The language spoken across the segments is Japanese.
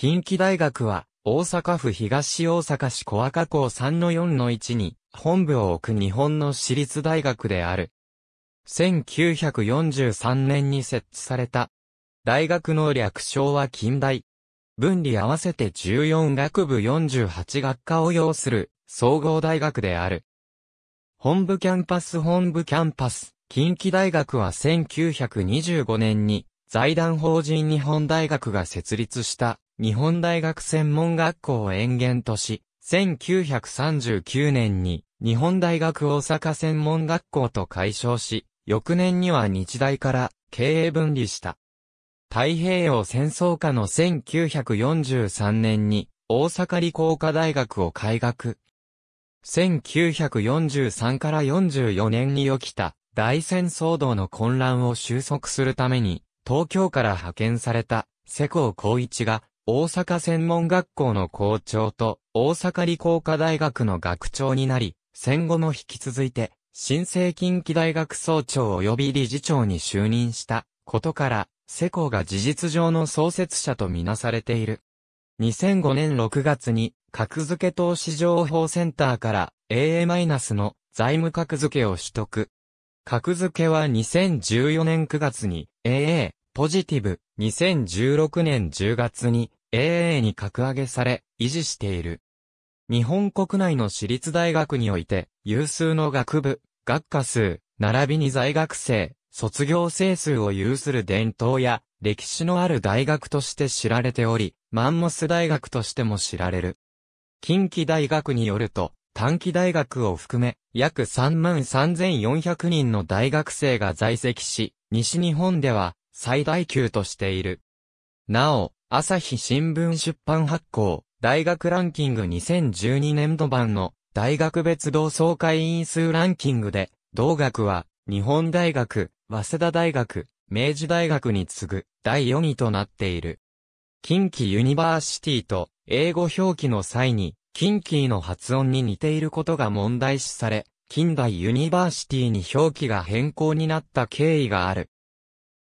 近畿大学は、大阪府東大阪市小赤校3-4-1に、本部を置く日本の私立大学である。1943年に設置された。大学の略称は近代。分離合わせて14学部48学科を要する総合大学である。本部キャンパス本部キャンパス、近畿大学は1925年に財団法人日本大学が設立した日本大学専門学校を延元とし、1939年に日本大学大阪専門学校と解消し、翌年には日大から経営分離した。太平洋戦争下の1943年に大阪理工科大学を開学。1943から44年に起きた大戦争動の混乱を収束するために東京から派遣された世耕光一が大阪専門学校の校長と大阪理工科大学の学長になり、戦後も引き続いて、新生近畿大学総長及び理事長に就任したことから、世耕が事実上の創設者とみなされている。2005年6月に、格付け投資情報センターから AA- の財務格付けを取得。格付けは2014年9月に AA、ポジティブ、2016年10月に AA に格上げされ、維持している。日本国内の私立大学において、有数の学部、学科数、並びに在学生、卒業生数を有する伝統や、歴史のある大学として知られており、マンモス大学としても知られる。近畿大学によると、短期大学を含め、約33,400人の大学生が在籍し、西日本では最大級としている。なお、朝日新聞出版発行、大学ランキング2012年度版の大学別同窓会員数ランキングで、同学は日本大学、早稲田大学、明治大学に次ぐ第4位となっている。近畿ユニバーシティと英語表記の際に、近畿の発音に似ていることが問題視され、近代ユニバーシティに表記が変更になった経緯がある。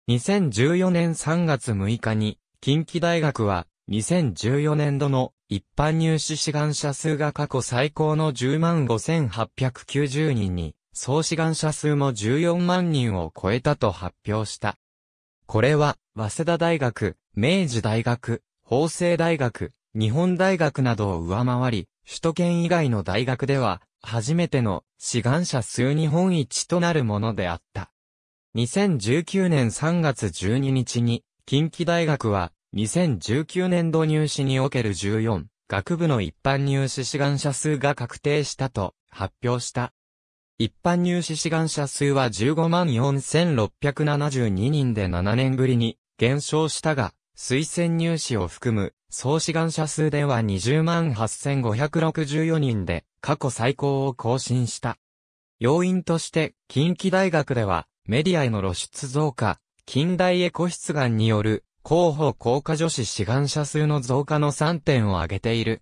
2014年3月6日に、近畿大学は、2014年度の一般入試志願者数が過去最高の10万5890人に、総志願者数も14万人を超えたと発表した。これは、早稲田大学、明治大学、法政大学、日本大学などを上回り、首都圏以外の大学では、初めての志願者数日本一となるものであった。2019年3月12日に、近畿大学は、2019年度入試における14学部の一般入試志願者数が確定したと発表した。一般入試志願者数は154,672人で7年ぶりに減少したが、推薦入試を含む総志願者数では208,564人で過去最高を更新した。要因として近畿大学ではメディアへの露出増加、近代エコ出願による、広報効果女子志願者数の増加の3点を挙げている。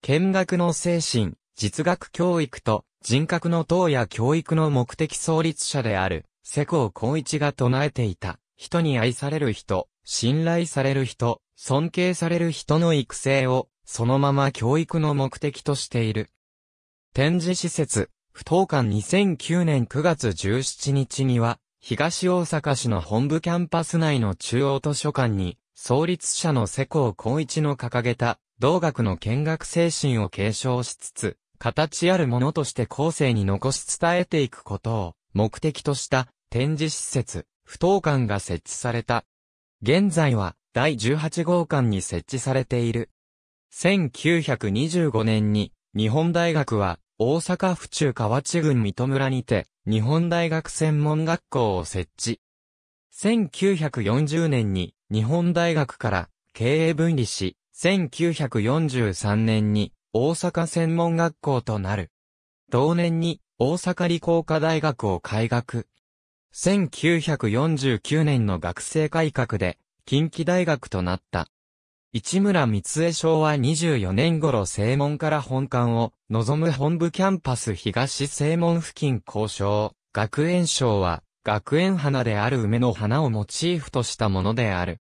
見学の精神、実学教育と人格の等や教育の目的創立者である、世耕光一が唱えていた、人に愛される人、信頼される人、尊敬される人の育成を、そのまま教育の目的としている。展示施設、不当館2009年9月17日には、東大阪市の本部キャンパス内の中央図書館に、創立者の世耕光一の掲げた、同学の見学精神を継承しつつ、形あるものとして後世に残し伝えていくことを目的とした展示施設、不当館が設置された。現在は第18号館に設置されている。1925年に日本大学は大阪府中河内郡水戸村にて、日本大学専門学校を設置。1940年に日本大学から経営分離し、1943年に大阪専門学校となる。同年に大阪理工科大学を開学。1949年の学生改革で近畿大学となった。市村三恵昭和24年頃正門から本館を望む本部キャンパス東正門付近交渉。学園賞は学園花である梅の花をモチーフとしたものである。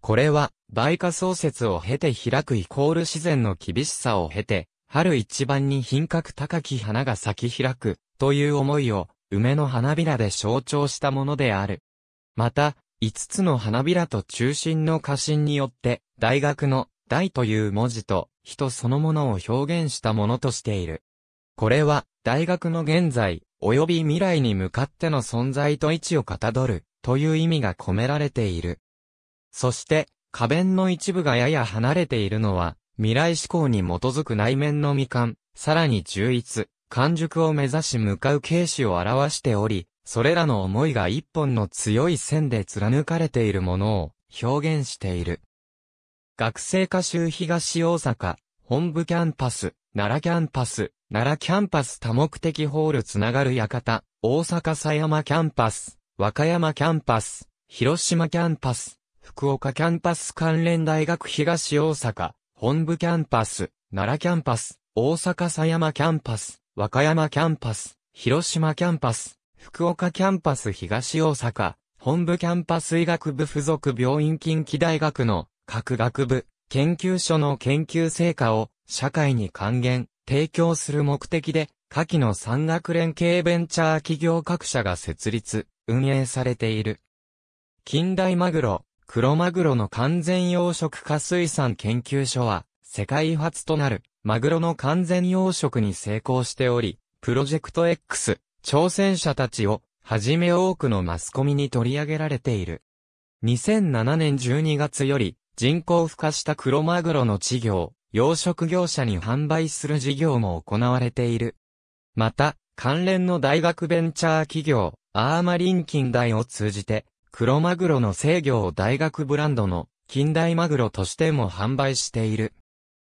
これは、梅花創設を経て開くイコール自然の厳しさを経て、春一番に品格高き花が咲き開く、という思いを、梅の花びらで象徴したものである。また、5つの花びらと中心の花心によって、大学の大という文字と人そのものを表現したものとしている。これは、大学の現在、及び未来に向かっての存在と位置をかたどる、という意味が込められている。そして、花弁の一部がやや離れているのは、未来志向に基づく内面の未完、さらに充一、完熟を目指し向かう形詞を表しており、それらの思いが一本の強い線で貫かれているものを表現している。学生歌集東大阪、本部キャンパス、奈良キャンパス、奈良キャンパス多目的ホールつながる館、大阪狭山キャンパス、和歌山キャンパス、広島キャンパス、福岡キャンパス関連大学東大阪、本部キャンパス、奈良キャンパス、大阪狭山キャンパス、和歌山キャンパス、広島キャンパス、福岡キャンパス東大阪、本部キャンパス医学部附属病院近畿大学の各学部、研究所の研究成果を社会に還元、提供する目的で、下記の産学連携ベンチャー企業各社が設立、運営されている。近代マグロ、黒マグロの完全養殖化水産研究所は、世界初となる、マグロの完全養殖に成功しており、プロジェクト X、挑戦者たちを、はじめ多くのマスコミに取り上げられている。2007年12月より、人口孵化したクロマグロの稚魚養殖業者に販売する事業も行われている。また、関連の大学ベンチャー企業、アーマリン近代を通じて、クロマグロの制御を大学ブランドの近代マグロとしても販売している。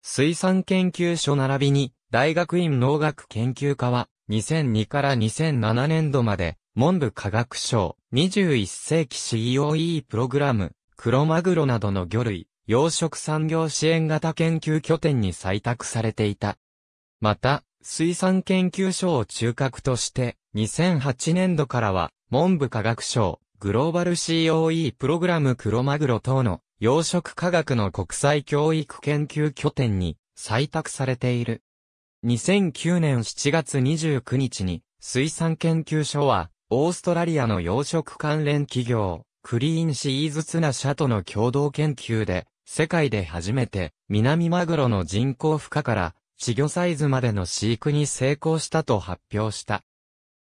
水産研究所並びに、大学院農学研究科は、2002から2007年度まで、文部科学省、21世紀 COE プログラム、クロマグロなどの魚類、養殖産業支援型研究拠点に採択されていた。また、水産研究所を中核として、2008年度からは、文部科学省、グローバル COE プログラムクロマグロ等の養殖科学の国際教育研究拠点に採択されている。2009年7月29日に、水産研究所は、オーストラリアの養殖関連企業、クリーンシーズツナ社との共同研究で、世界で初めて、南マグロの人工負荷から、稚魚サイズまでの飼育に成功したと発表した。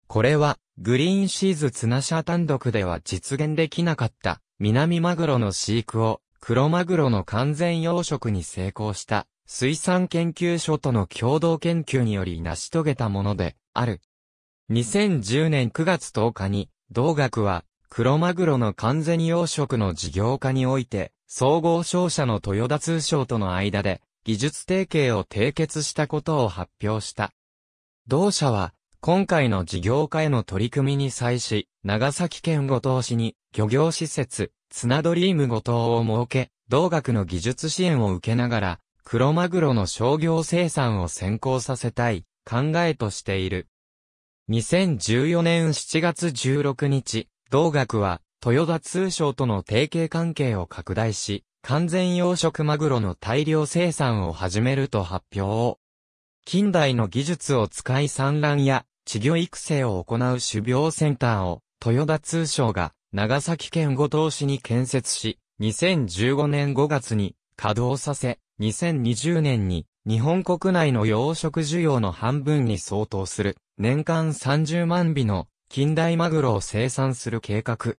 これは、グリーンシーズツナ社単独では実現できなかった、南マグロの飼育を、クロマグロの完全養殖に成功した、水産研究所との共同研究により成し遂げたもので、ある。2010年9月10日に、同学は、クロマグロの完全養殖の事業化において、総合商社の豊田通商との間で、技術提携を締結したことを発表した。同社は、今回の事業化への取り組みに際し、長崎県五島市に、漁業施設、ツナドリーム五島を設け、同学の技術支援を受けながら、クロマグロの商業生産を先行させたい考えとしている。2014年7月16日、同学は豊田通商との提携関係を拡大し、完全養殖マグロの大量生産を始めると発表。近代の技術を使い産卵や稚魚育成を行う種苗センターを豊田通商が長崎県五島市に建設し、2015年5月に稼働させ、2020年に日本国内の養殖需要の半分に相当する年間30万尾の近代マグロを生産する計画。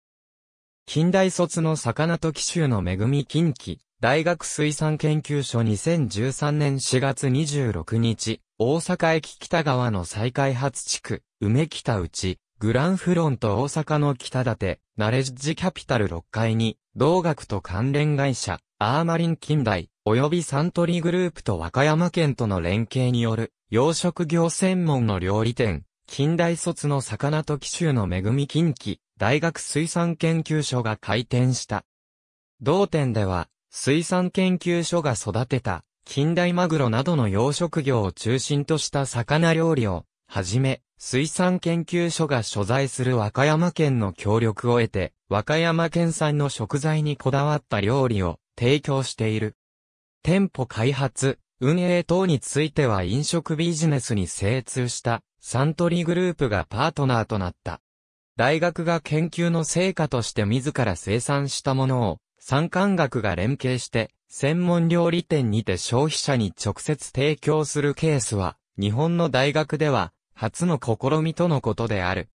近代卒の魚と紀州の恵み近畿大学水産研究所2013年4月26日大阪駅北側の再開発地区梅北内グランフロント大阪の北て、ナレッジキャピタル6階に、同学と関連会社、アーマリン近代、及びサントリーグループと和歌山県との連携による、養殖業専門の料理店、近代卒の魚と紀州の恵み近畿、大学水産研究所が開店した。同店では、水産研究所が育てた、近代マグロなどの養殖業を中心とした魚料理を、はじめ、水産研究所が所在する和歌山県の協力を得て、和歌山県産の食材にこだわった料理を提供している。店舗開発、運営等については飲食ビジネスに精通したサントリーグループがパートナーとなった。大学が研究の成果として自ら生産したものを、産官学が連携して、専門料理店にて消費者に直接提供するケースは、日本の大学では初の試みとのことである。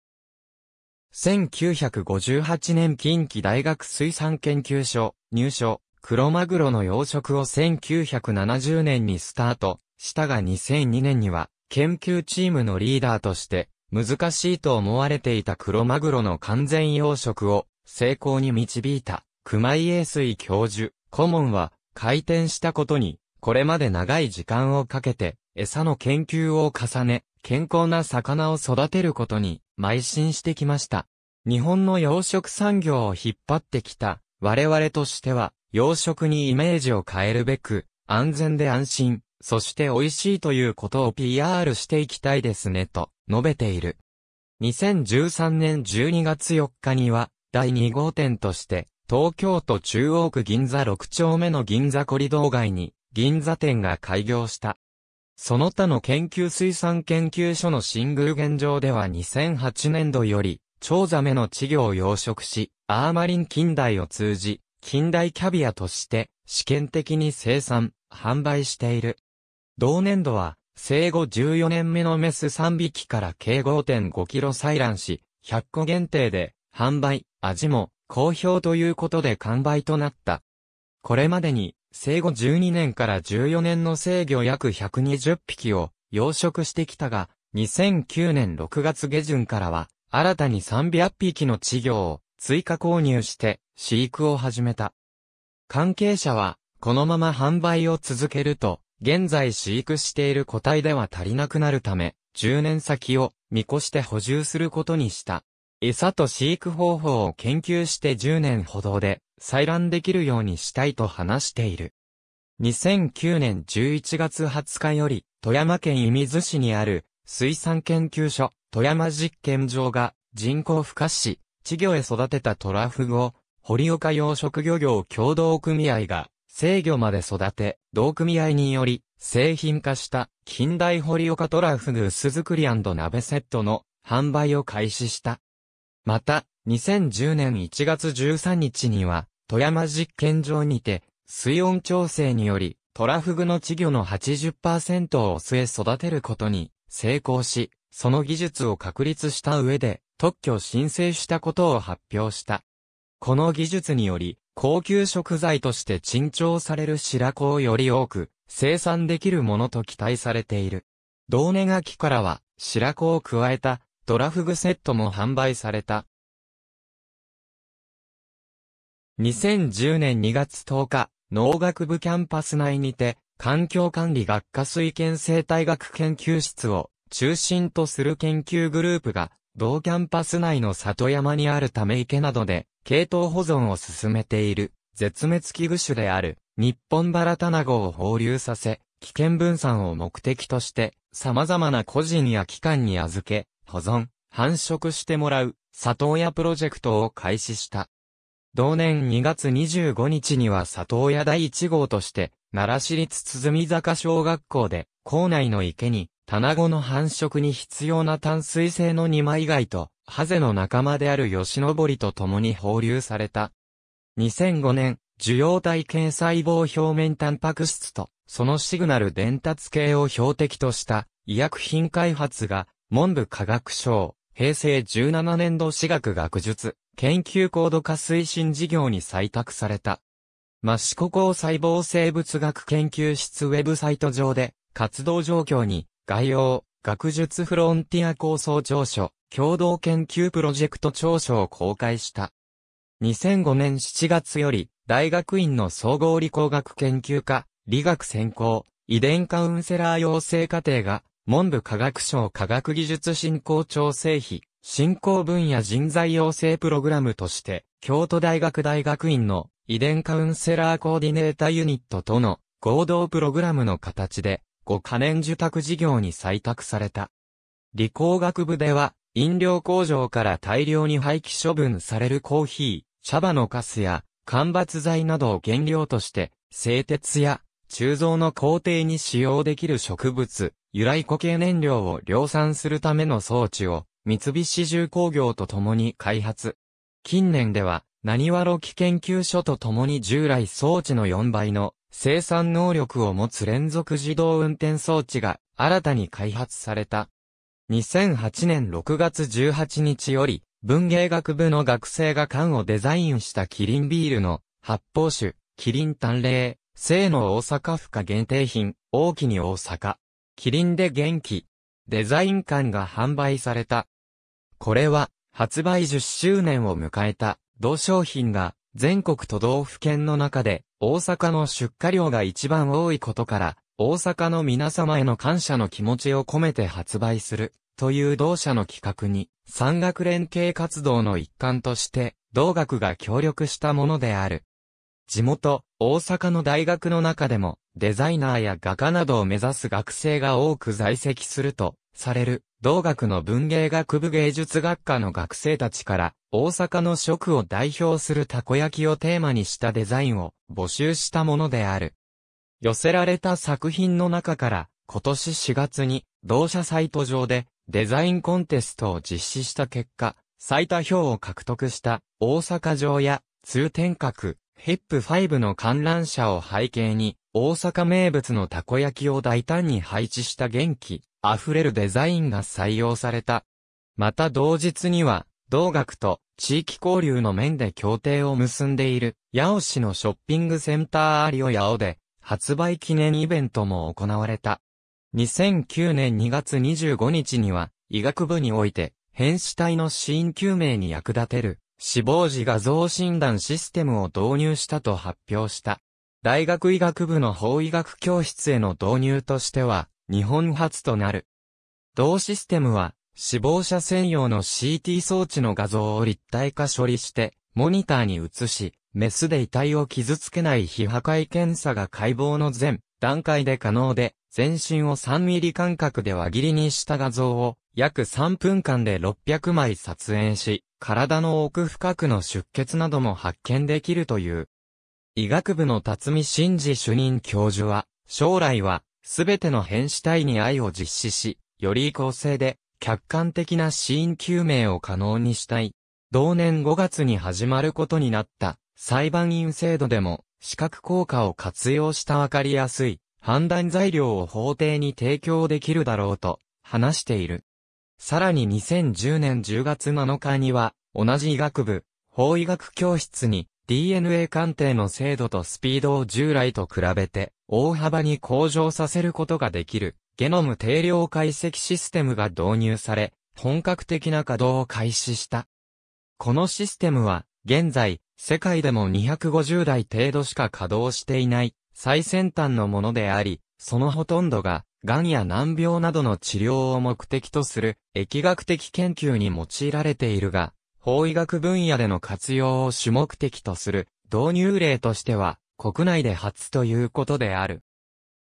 1958年近畿大学水産研究所入所、クロマグロの養殖を1970年にスタートしたが2002年には研究チームのリーダーとして難しいと思われていたクロマグロの完全養殖を成功に導いた熊井英水教授、顧問は回転したことにこれまで長い時間をかけて餌の研究を重ね健康な魚を育てることに邁進してきました。日本の養殖産業を引っ張ってきた我々としては養殖にイメージを変えるべく安全で安心、そして美味しいということを PR していきたいですねと述べている。2013年12月4日には第2号店として東京都中央区銀座6丁目の銀座コリドー街に銀座店が開業した。その他の研究水産研究所の新宮現状では2008年度より、蝶ザメの稚魚を養殖し、アーマリン近代を通じ、近代キャビアとして、試験的に生産、販売している。同年度は、生後14年目のメス3匹から計5.5キロ採卵し、100個限定で、販売、味も、好評ということで完売となった。これまでに、生後12年から14年の生魚約120匹を養殖してきたが、2009年6月下旬からは、新たに300匹の稚魚を追加購入して飼育を始めた。関係者は、このまま販売を続けると、現在飼育している個体では足りなくなるため、10年先を見越して補充することにした。餌と飼育方法を研究して10年ほどで、採卵できるようにしたいと話している。2009年11月20日より、富山県射水市にある、水産研究所、富山実験場が、人口孵化し、稚魚へ育てたトラフグを、堀岡養殖漁業協同組合が、制御まで育て、同組合により、製品化した、近代堀岡トラフグ薄作り鍋セットの、販売を開始した。また、2010年1月13日には、富山実験場にて、水温調整により、トラフグの稚魚の80%をオス育てることに成功し、その技術を確立した上で、特許申請したことを発表した。この技術により、高級食材として珍重される白子をより多く生産できるものと期待されている。同年秋からは白子を加えたドラフグセットも販売された。2010年2月10日、農学部キャンパス内にて、環境管理学科水研生態学研究室を中心とする研究グループが、同キャンパス内の里山にあるため池などで、系統保存を進めている、絶滅危惧種である、日本バラタナゴを放流させ、危険分散を目的として、様々な個人や機関に預け、保存、繁殖してもらう、里親プロジェクトを開始した。同年2月25日には里親第1号として、奈良市立鼓坂小学校で、校内の池に、棚子の繁殖に必要な淡水性の二枚貝と、ハゼの仲間である吉登と共に放流された。2005年、受容体系細胞表面タンパク質と、そのシグナル伝達系を標的とした、医薬品開発が、文部科学省、平成17年度私学学術、研究高度化推進事業に採択された。マシコ高細胞生物学研究室ウェブサイト上で、活動状況に、概要、学術フロンティア構想調書、共同研究プロジェクト調書を公開した。2005年7月より、大学院の総合理工学研究科、理学専攻、遺伝カウンセラー養成課程が、文部科学省科学技術振興調整費、振興分野人材養成プログラムとして、京都大学大学院の遺伝カウンセラーコーディネーターユニットとの合同プログラムの形で、5可燃受託事業に採択された。理工学部では、飲料工場から大量に廃棄処分されるコーヒー、茶葉のカスや、間伐材などを原料として、製鉄や、鋳造の工程に使用できる植物、由来固形燃料を量産するための装置を、三菱重工業と共に開発。近年では、何わろき研究所と共に従来装置の4倍の生産能力を持つ連続自動運転装置が新たに開発された。2008年6月18日より、文芸学部の学生が缶をデザインしたキリンビールの発泡酒、キリン淡麗、性の大阪府下限定品、大きに大阪。キリンで元気。デザイン缶が販売された。これは、発売10周年を迎えた、同商品が、全国都道府県の中で、大阪の出荷量が一番多いことから、大阪の皆様への感謝の気持ちを込めて発売する、という同社の企画に、山岳連携活動の一環として、同学が協力したものである。地元、大阪の大学の中でも、デザイナーや画家などを目指す学生が多く在籍すると、される、同学の文芸学部芸術学科の学生たちから、大阪の食を代表するたこ焼きをテーマにしたデザインを募集したものである。寄せられた作品の中から、今年4月に、同社サイト上で、デザインコンテストを実施した結果、最多票を獲得した大阪城や通天閣、ヘップ5の観覧車を背景に、大阪名物のたこ焼きを大胆に配置した元気、溢れるデザインが採用された。また同日には、同学と地域交流の面で協定を結んでいる、八尾市のショッピングセンターアリオ八尾で、発売記念イベントも行われた。2009年2月25日には、医学部において、変死体の死因究明に役立てる、死亡時画像診断システムを導入したと発表した。大学医学部の法医学教室への導入としては、日本初となる。同システムは、死亡者専用の CT 装置の画像を立体化処理して、モニターに移し、メスで遺体を傷つけない非破壊検査が解剖の前段階で可能で、全身を3ミリ間隔で輪切りにした画像を約3分間で600枚撮影し、体の奥深くの出血なども発見できるという医学部の辰巳真治主任教授は、将来は、すべての変死体に愛を実施し、より公正で、客観的な死因究明を可能にしたい。同年5月に始まることになった、裁判員制度でも、資格効果を活用したわかりやすい、判断材料を法廷に提供できるだろうと、話している。さらに2010年10月7日には、同じ医学部、法医学教室に、DNA 鑑定の精度とスピードを従来と比べて大幅に向上させることができるゲノム定量解析システムが導入され、本格的な稼働を開始した。このシステムは現在世界でも250台程度しか稼働していない最先端のものであり、そのほとんどが、癌や難病などの治療を目的とする、疫学的研究に用いられているが、法医学分野での活用を主目的とする導入例としては、国内で初ということである。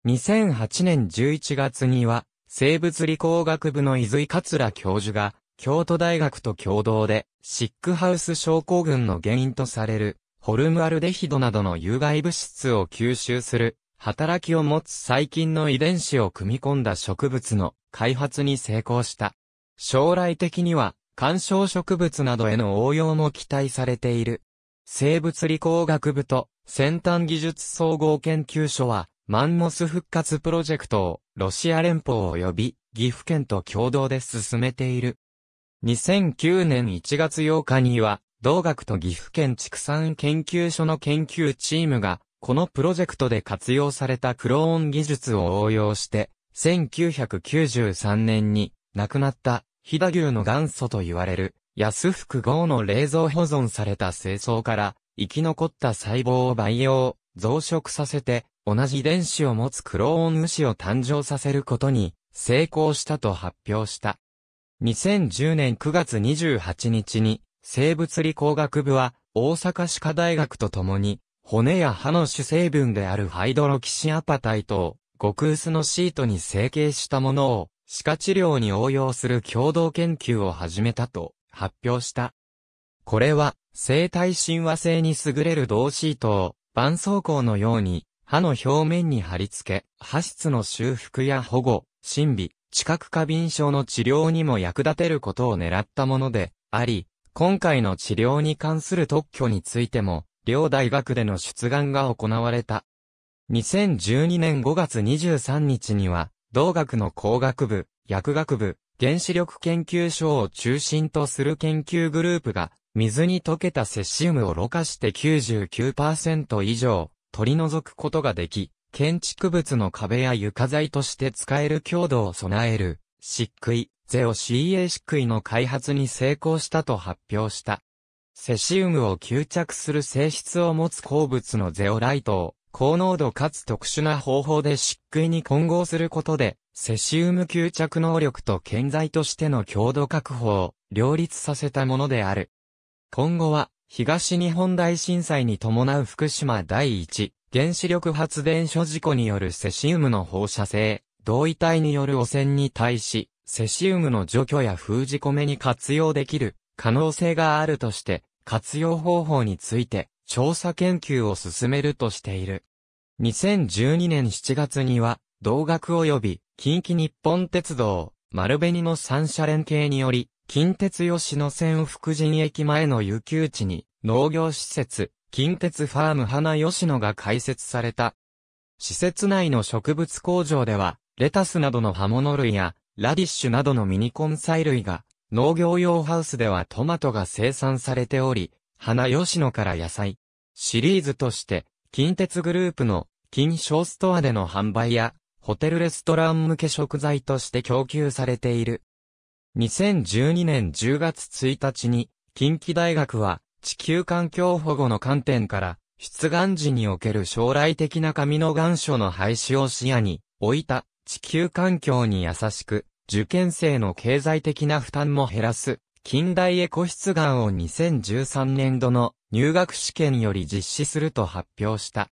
2008年11月には、生物理工学部の伊豆井桂教授が、京都大学と共同で、シックハウス症候群の原因とされる、ホルムアルデヒドなどの有害物質を吸収する、働きを持つ細菌の遺伝子を組み込んだ植物の開発に成功した。将来的には、観賞植物などへの応用も期待されている。生物理工学部と先端技術総合研究所は、マンモス復活プロジェクトをロシア連邦及び岐阜県と共同で進めている。2009年1月8日には、同学と岐阜県畜産研究所の研究チームが、このプロジェクトで活用されたクローン技術を応用して、1993年に亡くなった飛騨牛の元祖と言われる、安福号の冷蔵保存された清掃から、生き残った細胞を培養、増殖させて、同じ遺伝子を持つクローン牛を誕生させることに、成功したと発表した。2010年9月28日に、生物理工学部は、大阪歯科大学と共に、骨や歯の主成分であるハイドロキシアパタイトを、極薄のシートに成形したものを、歯科治療に応用する共同研究を始めたと発表した。これは、生体親和性に優れる銅シートを、伴走口のように、歯の表面に貼り付け、歯質の修復や保護、審美、知覚過敏症の治療にも役立てることを狙ったものであり、今回の治療に関する特許についても、両大学での出願が行われた。2012年5月23日には、同学の工学部、薬学部、原子力研究所を中心とする研究グループが、水に溶けたセシウムをろ過して99%以上取り除くことができ、建築物の壁や床材として使える強度を備える、漆喰、ゼオ CA 漆喰の開発に成功したと発表した。セシウムを吸着する性質を持つ鉱物のゼオライトを、高濃度かつ特殊な方法で漆喰に混合することで、セシウム吸着能力と建材としての強度確保を両立させたものである。今後は、東日本大震災に伴う福島第一原子力発電所事故によるセシウムの放射性、同位体による汚染に対し、セシウムの除去や封じ込めに活用できる可能性があるとして、活用方法について調査研究を進めるとしている。2012年7月には、同学及び近畿日本鉄道、丸紅の三者連携により、近鉄吉野線福神駅前の有給地に、農業施設、近鉄ファーム花吉野が開設された。施設内の植物工場では、レタスなどの葉物類や、ラディッシュなどのミニ根菜類が、農業用ハウスではトマトが生産されており、花吉野から野菜。シリーズとして、近鉄グループの金賞ストアでの販売や、ホテルレストラン向け食材として供給されている。2012年10月1日に、近畿大学は、地球環境保護の観点から、出願時における将来的な紙の願書の廃止を視野に置いた地球環境に優しく、受験生の経済的な負担も減らす近代エコ出願を2013年度の入学試験より実施すると発表した。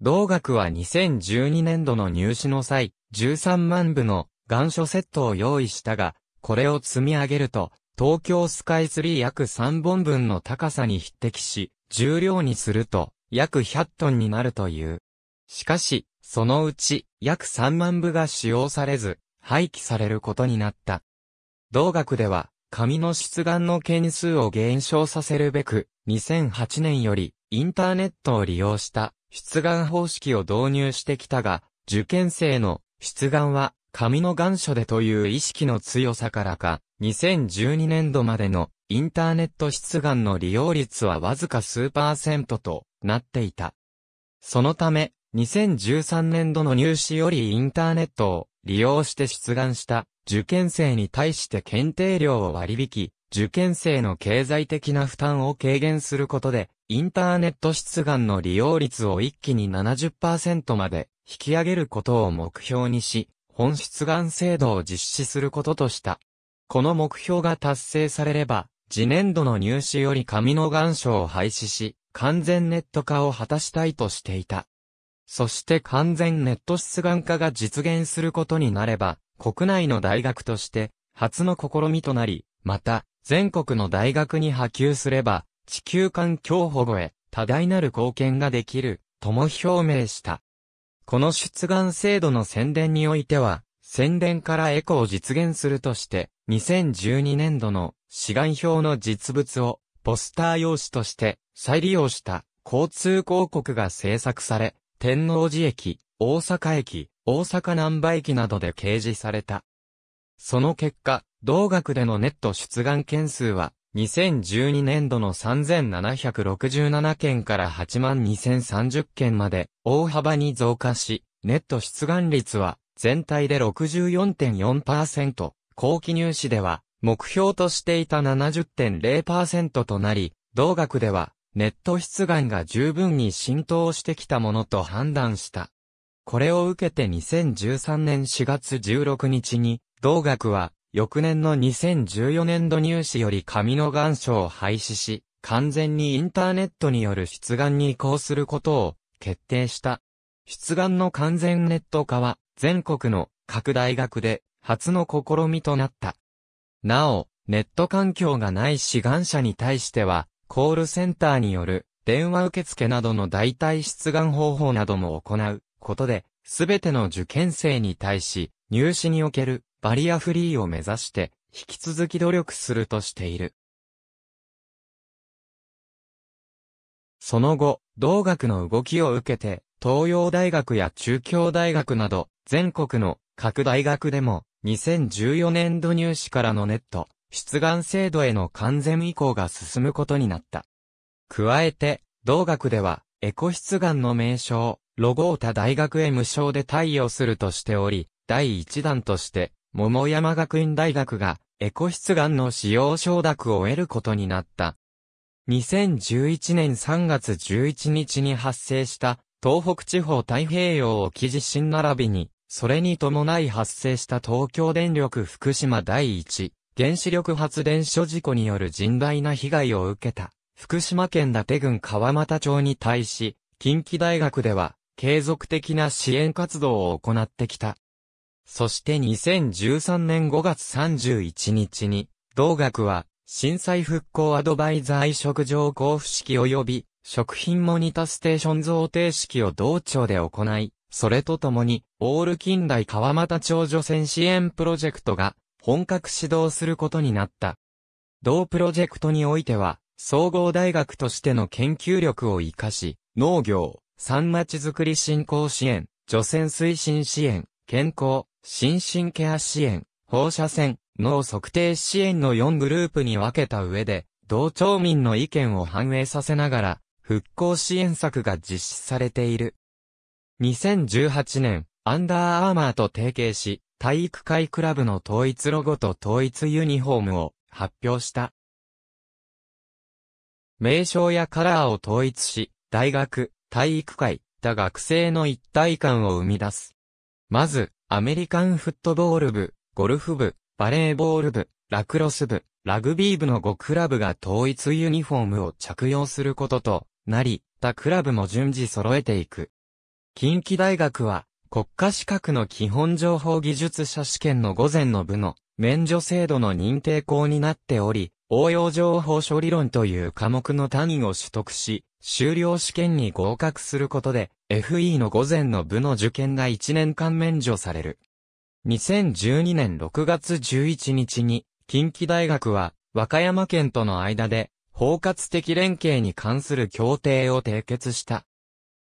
同学は2012年度の入試の際、13万部の願書セットを用意したが、これを積み上げると、東京スカイツリー約3本分の高さに匹敵し、重量にすると約100トンになるという。しかし、そのうち約3万部が使用されず、廃棄されることになった。同学では、紙の出願の件数を減少させるべく、2008年よりインターネットを利用した出願方式を導入してきたが、受験生の出願は紙の願書でという意識の強さからか、2012年度までのインターネット出願の利用率はわずか数パーセントとなっていた。そのため、2013年度の入試よりインターネットを利用して出願した受験生に対して検定料を割引、受験生の経済的な負担を軽減することで、インターネット出願の利用率を一気に70%まで引き上げることを目標にし、本出願制度を実施することとした。この目標が達成されれば、次年度の入試より紙の願書を廃止し、完全ネット化を果たしたいとしていた。そして完全ネット出願化が実現することになれば、国内の大学として初の試みとなり、また、全国の大学に波及すれば、地球環境保護へ多大なる貢献ができる、とも表明した。この出願制度の宣伝においては、宣伝からエコを実現するとして、2012年度の志願表の実物をポスター用紙として再利用した交通広告が制作され、天王寺駅、大阪駅、大阪南波駅などで掲示された。その結果、同学でのネット出願件数は、2012年度の3767件から82030件まで大幅に増加し、ネット出願率は全体で64.4%、後期入試では目標としていた70.0%となり、同学ではネット出願が十分に浸透してきたものと判断した。これを受けて2013年4月16日に、同学は、翌年の2014年度入試より紙の願書を廃止し、完全にインターネットによる出願に移行することを決定した。出願の完全ネット化は全国の各大学で初の試みとなった。なお、ネット環境がない志願者に対しては、コールセンターによる電話受付などの代替出願方法なども行うことで、すべての受験生に対し、入試におけるバリアフリーを目指して、引き続き努力するとしている。その後、同学の動きを受けて、東洋大学や中京大学など、全国の各大学でも、2014年度入試からのネット、出願制度への完全移行が進むことになった。加えて、同学では、エコ出願の名称、ロゴータ大学へ無償で対応するとしており、第1弾として、桃山学院大学が、エコ出願の使用承諾を得ることになった。2011年3月11日に発生した東北地方太平洋沖地震並びに、それに伴い発生した東京電力福島第一原子力発電所事故による甚大な被害を受けた福島県伊達郡川又町に対し、近畿大学では継続的な支援活動を行ってきた。そして2013年5月31日に、同学は、震災復興アドバイザー移植状交付式及び、食品モニタステーション贈呈式を同庁で行い、それとともに、オール近代川又町除染支援プロジェクトが、本格始動することになった。同プロジェクトにおいては、総合大学としての研究力を活かし、農業、三町づくり振興支援、除染推進支援、健康、心身ケア支援、放射線、脳測定支援の4グループに分けた上で、同町民の意見を反映させながら、復興支援策が実施されている。2018年、アンダーアーマーと提携し、体育会クラブの統一ロゴと統一ユニフォームを発表した。名称やカラーを統一し、大学、体育会、た学生の一体感を生み出す。まず、アメリカンフットボール部、ゴルフ部、バレーボール部、ラクロス部、ラグビー部の5クラブが統一ユニフォームを着用することとなり、他クラブも順次揃えていく。近畿大学は、国家資格の基本情報技術者試験の午前の部の免除制度の認定校になっており、応用情報処理論という科目の単位を取得し、修了試験に合格することで、FE の午前の部の受験が1年間免除される。2012年6月11日に、近畿大学は、和歌山県との間で、包括的連携に関する協定を締結した。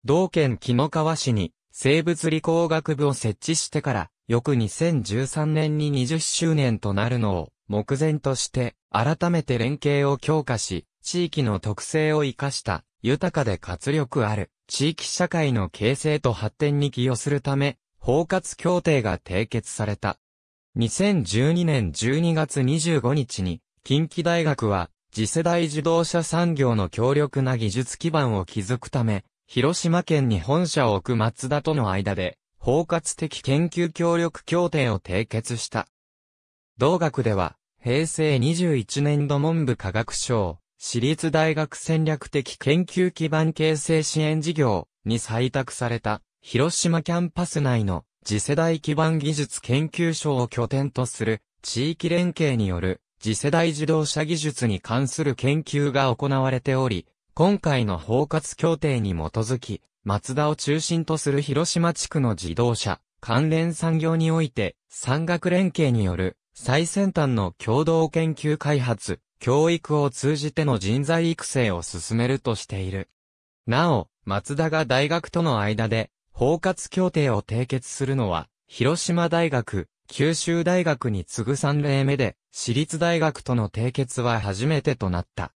同県木の川市に、生物理工学部を設置してから、翌2013年に20周年となるのを、目前として、改めて連携を強化し、地域の特性を生かした、豊かで活力ある、地域社会の形成と発展に寄与するため、包括協定が締結された。2012年12月25日に、近畿大学は、次世代自動車産業の強力な技術基盤を築くため、広島県に本社を置く松田との間で、包括的研究協力協定を締結した。同学では、平成21年度文部科学省、私立大学戦略的研究基盤形成支援事業に採択された、広島キャンパス内の次世代基盤技術研究所を拠点とする地域連携による次世代自動車技術に関する研究が行われており、今回の包括協定に基づき、松田を中心とする広島地区の自動車、関連産業において、産学連携による最先端の共同研究開発、教育を通じての人材育成を進めるとしている。なお、松田が大学との間で、包括協定を締結するのは、広島大学、九州大学に次ぐ3例目で、私立大学との締結は初めてとなった。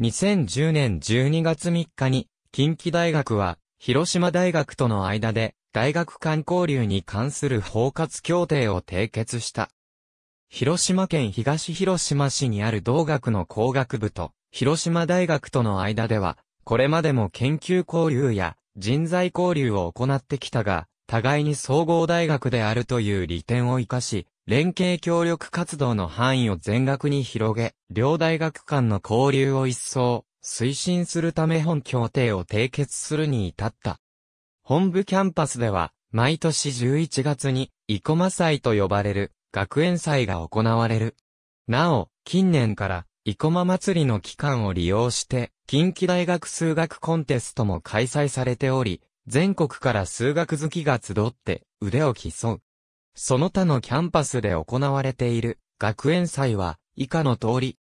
2010年12月3日に、近畿大学は、広島大学との間で、大学間交流に関する包括協定を締結した。広島県東広島市にある同学の工学部と、広島大学との間では、これまでも研究交流や人材交流を行ってきたが、互いに総合大学であるという利点を活かし、連携協力活動の範囲を全学に広げ、両大学間の交流を一層推進するため本協定を締結するに至った。本部キャンパスでは、毎年11月に、生駒祭と呼ばれる、学園祭が行われる。なお、近年から、生駒祭りの期間を利用して、近畿大学数学コンテストも開催されており、全国から数学好きが集って、腕を競う。その他のキャンパスで行われている、学園祭は、以下の通り。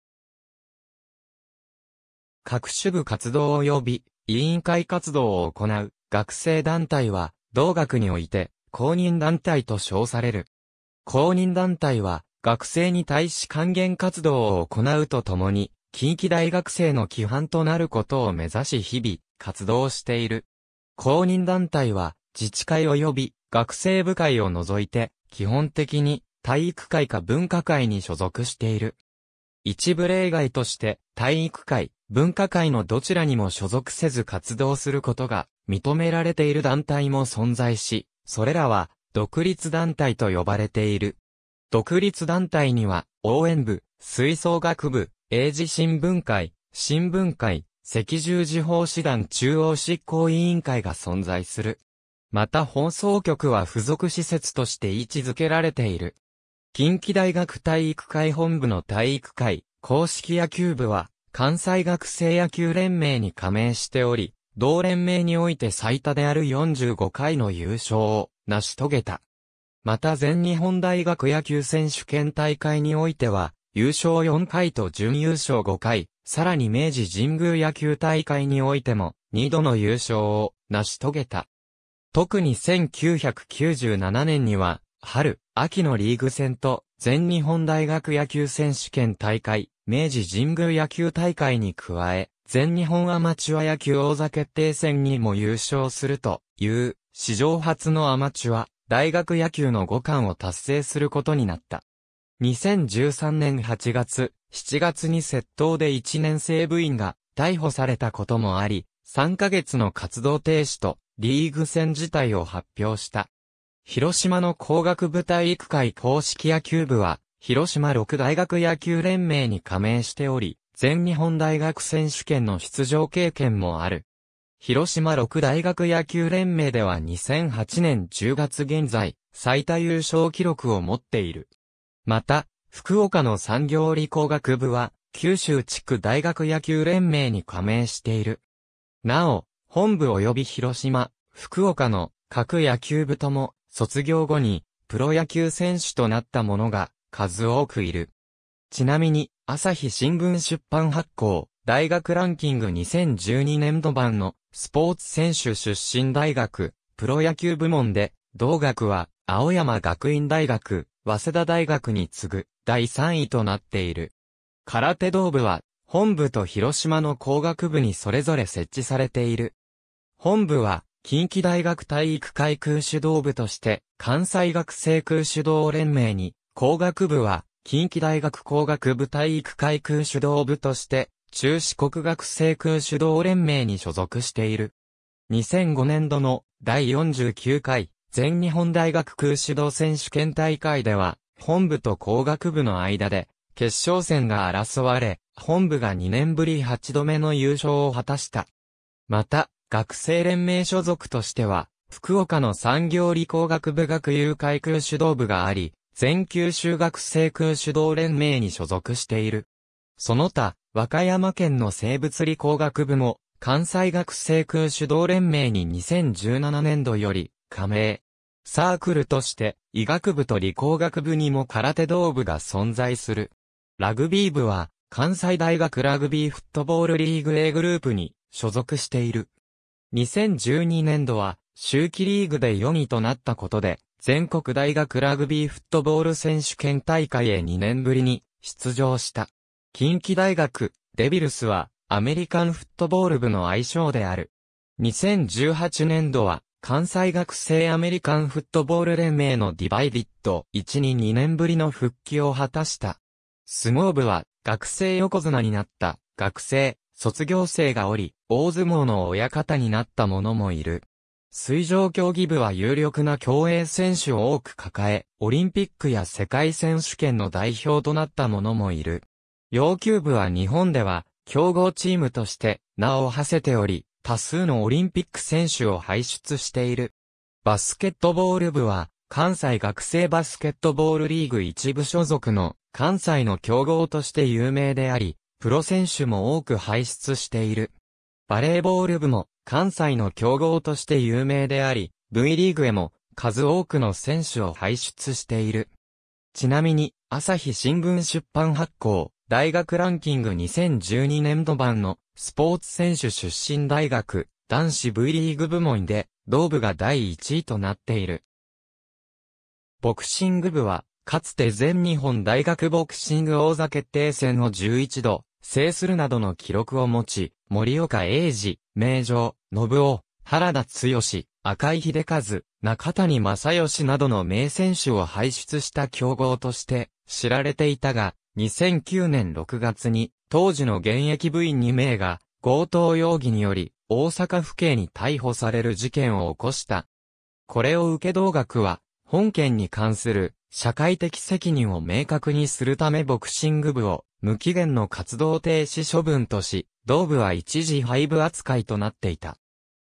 各種部活動及び、委員会活動を行う、学生団体は、同学において、公認団体と称される。公認団体は、学生に対し還元活動を行うとともに、近畿大学生の規範となることを目指し日々、活動している。公認団体は、自治会及び学生部会を除いて、基本的に体育会か文化会に所属している。一部例外として、体育会、文化会のどちらにも所属せず活動することが認められている団体も存在し、それらは独立団体と呼ばれている。独立団体には、応援部、吹奏楽部、英字新聞会、新聞会、赤十字法師団中央執行委員会が存在する。また放送局は付属施設として位置づけられている。近畿大学体育会本部の体育会、公式野球部は、関西学生野球連盟に加盟しており、同連盟において最多である45回の優勝を成し遂げた。また全日本大学野球選手権大会においては、優勝4回と準優勝5回、さらに明治神宮野球大会においても、2度の優勝を成し遂げた。特に1997年には、春、秋のリーグ戦と、全日本大学野球選手権大会、明治神宮野球大会に加え、全日本アマチュア野球王座決定戦にも優勝するという史上初のアマチュア、大学野球の5冠を達成することになった。2013年8月、7月に窃盗で1年生部員が逮捕されたこともあり、3ヶ月の活動停止とリーグ戦自体を発表した。広島の工学部体育会公式野球部は、広島6大学野球連盟に加盟しており、全日本大学選手権の出場経験もある。広島六大学野球連盟では2008年10月現在、最多優勝記録を持っている。また、福岡の産業理工学部は、九州地区大学野球連盟に加盟している。なお、本部及び広島、福岡の各野球部とも、卒業後に、プロ野球選手となった者が、数多くいる。ちなみに、朝日新聞出版発行、大学ランキング2012年度版のスポーツ選手出身大学、プロ野球部門で、同学は、青山学院大学、早稲田大学に次ぐ、第3位となっている。空手道部は、本部と広島の工学部にそれぞれ設置されている。本部は、近畿大学体育会空手道部として、関西学生空手道連盟に、工学部は、近畿大学工学部体育会空手道部として、中四国学生空手道連盟に所属している。2005年度の第49回全日本大学空手道選手権大会では、本部と工学部の間で、決勝戦が争われ、本部が2年ぶり8度目の優勝を果たした。また、学生連盟所属としては、福岡の産業理工学部学友会空手道部があり、全九州学生空手道連盟に所属している。その他、和歌山県の生物理工学部も、関西学生空主導連盟に2017年度より、加盟。サークルとして、医学部と理工学部にも空手道部が存在する。ラグビー部は、関西大学ラグビーフットボールリーグ A グループに所属している。2012年度は、周期リーグで4位となったことで、全国大学ラグビーフットボール選手権大会へ2年ぶりに出場した。近畿大学、デビルスは、アメリカンフットボール部の愛称である。2018年度は、関西学生アメリカンフットボール連盟のディバイディット1に2年ぶりの復帰を果たした。相撲部は、学生横綱になった、学生、卒業生がおり、大相撲の親方になった者もいる。水上競技部は有力な競泳選手を多く抱え、オリンピックや世界選手権の代表となった者もいる。要求部は日本では、強豪チームとして名を馳せており、多数のオリンピック選手を輩出している。バスケットボール部は、関西学生バスケットボールリーグ一部所属の関西の強豪として有名であり、プロ選手も多く輩出している。バレーボール部も関西の強豪として有名であり、V リーグへも数多くの選手を輩出している。ちなみに、朝日新聞出版発行、大学ランキング2012年度版のスポーツ選手出身大学男子 V リーグ部門で同部が第1位となっている。ボクシング部はかつて全日本大学ボクシング王座決定戦を11度制するなどの記録を持ち、森岡英二、名城、信夫、原田剛、赤井秀和、中谷正義などの名選手を輩出した強豪として知られていたが、2009年6月に、当時の現役部員2名が、強盗容疑により、大阪府警に逮捕される事件を起こした。これを受け同学は、本件に関する社会的責任を明確にするためボクシング部を無期限の活動停止処分とし、同部は一時廃部扱いとなっていた。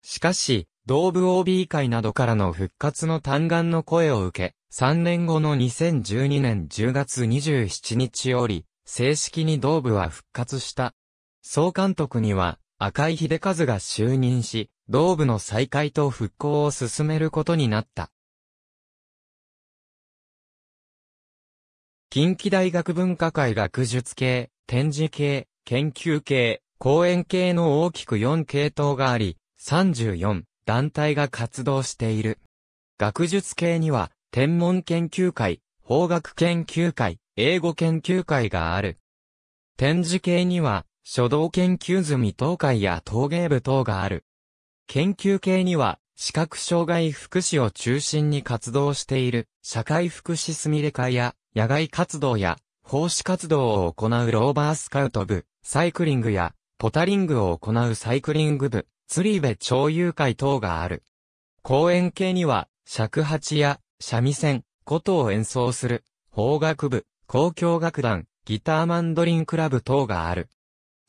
しかし、同部 OB 会などからの復活の嘆願の声を受け、3年後の2012年10月27日より、正式に同部は復活した。総監督には、赤井秀和が就任し、同部の再開と復興を進めることになった。近畿大学文化会学術系、展示系、研究系、講演系の大きく4系統があり、34団体が活動している。学術系には、天文研究会、法学研究会、英語研究会がある。展示系には、書道研究済み東海や陶芸部等がある。研究系には、視覚障害福祉を中心に活動している、社会福祉すみれ会や、野外活動や、奉仕活動を行うローバースカウト部、サイクリングや、ポタリングを行うサイクリング部、釣り部超友会等がある。公園系には、尺八や三味線、琴を演奏する、法学部、交響楽団、ギターマンドリンクラブ等がある。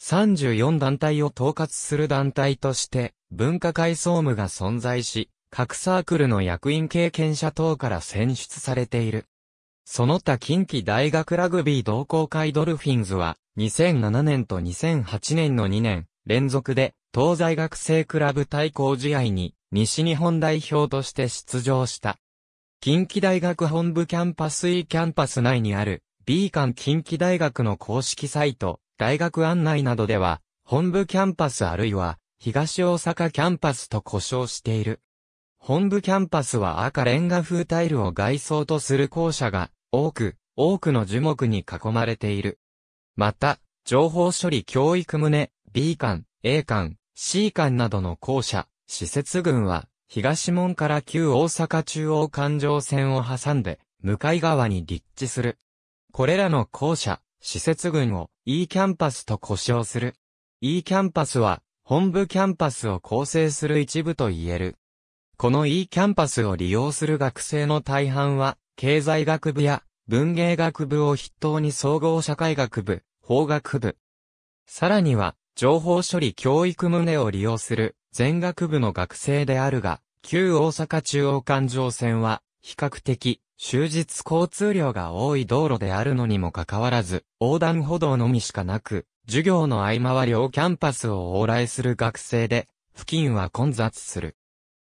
34団体を統括する団体として、文化会総務が存在し、各サークルの役員経験者等から選出されている。その他近畿大学ラグビー同好会ドルフィンズは、2007年と2008年の2年、連続で、東西学生クラブ対抗試合に、西日本代表として出場した。近畿大学本部キャンパス E キャンパス内にある、B 館近畿大学の公式サイト、大学案内などでは、本部キャンパスあるいは、東大阪キャンパスと呼称している。本部キャンパスは赤レンガ風タイルを外装とする校舎が多く、多くの樹木に囲まれている。また、情報処理教育棟、B 館、A 館、C 館などの校舎、施設群は、東門から旧大阪中央環状線を挟んで、向かい側に立地する。これらの校舎、施設群を E キャンパスと呼称する。E キャンパスは、本部キャンパスを構成する一部と言える。この E キャンパスを利用する学生の大半は、経済学部や文芸学部を筆頭に総合社会学部、法学部。さらには、情報処理教育旨を利用する全学部の学生であるが、旧大阪中央環状線は、比較的、終日交通量が多い道路であるのにもかかわらず、横断歩道のみしかなく、授業の合間は両キャンパスを往来する学生で、付近は混雑する。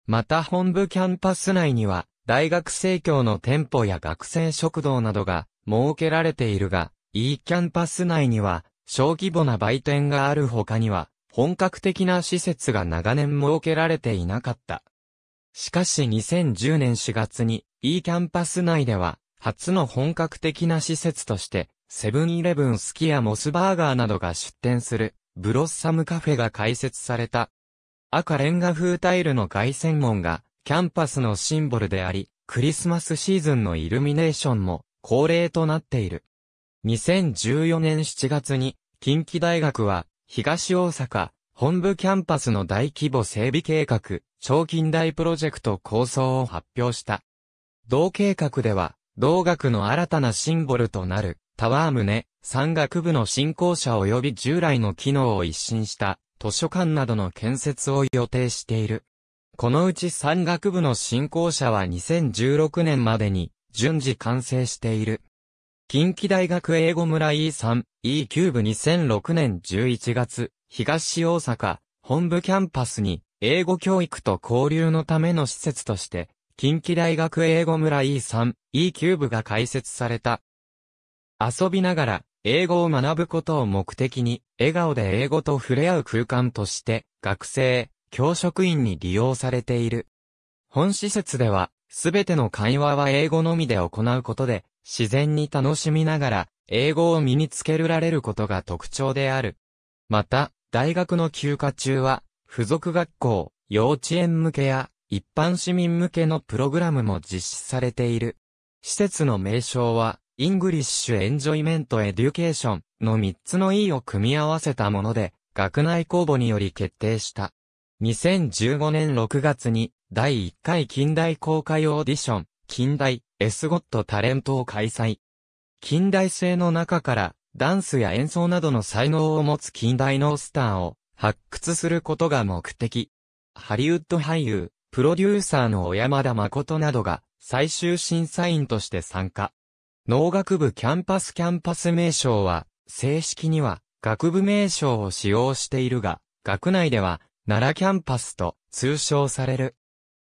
また本部キャンパス内には、大学生協の店舗や学生食堂などが設けられているが、E キャンパス内には、小規模な売店がある他には、本格的な施設が長年設けられていなかった。しかし2010年4月に E キャンパス内では初の本格的な施設としてセブンイレブンスキやモスバーガーなどが出店するブロッサムカフェが開設された。赤レンガ風タイルの外線門がキャンパスのシンボルであり、クリスマスシーズンのイルミネーションも恒例となっている。2014年7月に近畿大学は東大阪本部キャンパスの大規模整備計画、超近代プロジェクト構想を発表した。同計画では、同学の新たなシンボルとなる、タワー棟、山岳部の振興者及び従来の機能を一新した、図書館などの建設を予定している。このうち山岳部の振興者は2016年までに、順次完成している。近畿大学英語村 E3、E キューブ2006年11月、東大阪、本部キャンパスに、英語教育と交流のための施設として、近畿大学英語村 E3、E9 部が開設された。遊びながら、英語を学ぶことを目的に、笑顔で英語と触れ合う空間として、学生、教職員に利用されている。本施設では、すべての会話は英語のみで行うことで、自然に楽しみながら、英語を身につけられることが特徴である。また、大学の休暇中は、付属学校、幼稚園向けや、一般市民向けのプログラムも実施されている。施設の名称は、イングリッシュエンジョイメントエデュケーションの3つの E を組み合わせたもので、学内公募により決定した。2015年6月に、第1回近代公開オーディション、近代、エスゴットタレントを開催。近代性の中から、ダンスや演奏などの才能を持つ近代のスターを発掘することが目的。ハリウッド俳優、プロデューサーの小山田誠などが最終審査員として参加。農学部キャンパスキャンパス名称は、正式には学部名称を使用しているが、学内では奈良キャンパスと通称される。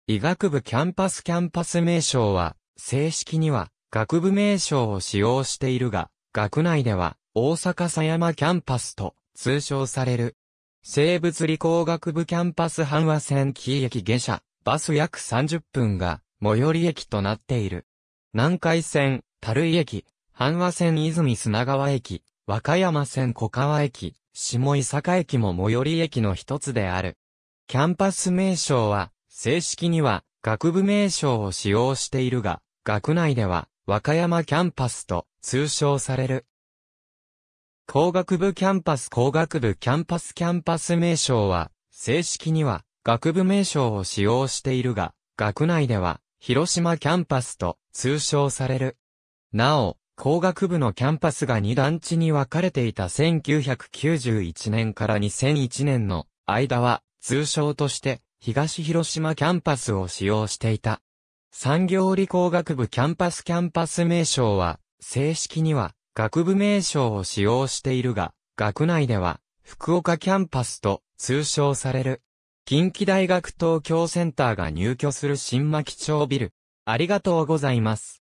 医学部キャンパスキャンパス名称は、正式には学部名称を使用しているが、学内では大阪狭山キャンパスと通称される。生物理工学部キャンパス阪和線紀伊駅下車、バス約30分が最寄り駅となっている。南海線、樽井駅、阪和線泉砂川駅、和歌山線小川駅、下伊坂駅も最寄り駅の一つである。キャンパス名称は、正式には学部名称を使用しているが、学内では和歌山キャンパスと通称される。工学部キャンパス工学部キャンパスキャンパス名称は、正式には学部名称を使用しているが、学内では広島キャンパスと通称される。なお、工学部のキャンパスが2団地に分かれていた1991年から2001年の間は通称として東広島キャンパスを使用していた。産業理工学部キャンパスキャンパス名称は正式には学部名称を使用しているが、学内では、福岡キャンパスと通称される。近畿大学東京センターが入居する新牧町ビル。ありがとうございます。